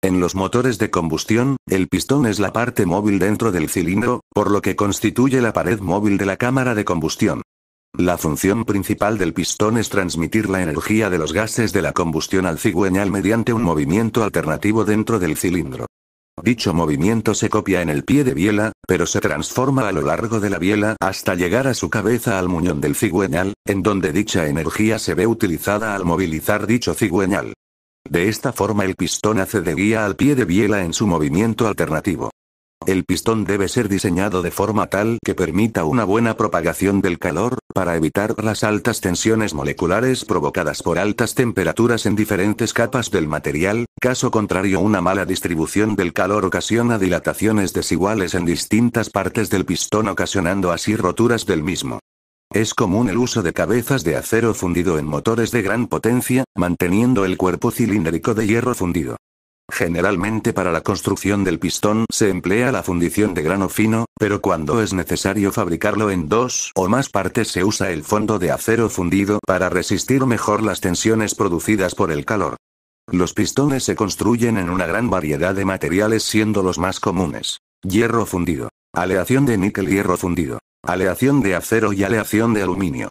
En los motores de combustión, el pistón es la parte móvil dentro del cilindro, por lo que constituye la pared móvil de la cámara de combustión. La función principal del pistón es transmitir la energía de los gases de la combustión al cigüeñal mediante un movimiento alternativo dentro del cilindro. Dicho movimiento se copia en el pie de biela, pero se transforma a lo largo de la biela hasta llegar a su cabeza al muñón del cigüeñal, en donde dicha energía se ve utilizada al movilizar dicho cigüeñal. De esta forma el pistón hace de guía al pie de biela en su movimiento alternativo. El pistón debe ser diseñado de forma tal que permita una buena propagación del calor, para evitar las altas tensiones moleculares provocadas por altas temperaturas en diferentes capas del material, caso contrario una mala distribución del calor ocasiona dilataciones desiguales en distintas partes del pistón ocasionando así roturas del mismo. Es común el uso de cabezas de acero fundido en motores de gran potencia, manteniendo el cuerpo cilíndrico de hierro fundido. Generalmente para la construcción del pistón se emplea la fundición de grano fino, pero cuando es necesario fabricarlo en dos o más partes se usa el fondo de acero fundido para resistir mejor las tensiones producidas por el calor. Los pistones se construyen en una gran variedad de materiales siendo los más comunes. Hierro fundido. Aleación de níquel hierro fundido aleación de acero y aleación de aluminio.